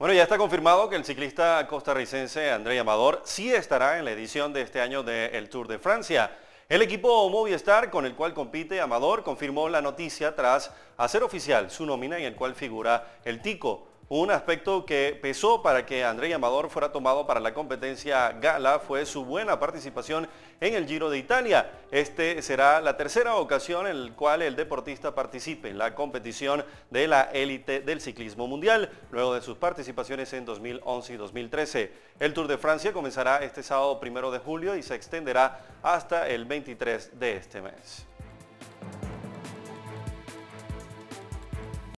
Bueno, ya está confirmado que el ciclista costarricense André Amador sí estará en la edición de este año del Tour de Francia. El equipo Movistar con el cual compite Amador confirmó la noticia tras hacer oficial su nómina en el cual figura el Tico. Un aspecto que pesó para que André Amador fuera tomado para la competencia gala fue su buena participación en el Giro de Italia. Este será la tercera ocasión en la cual el deportista participe en la competición de la élite del ciclismo mundial, luego de sus participaciones en 2011 y 2013. El Tour de Francia comenzará este sábado primero de julio y se extenderá hasta el 23 de este mes.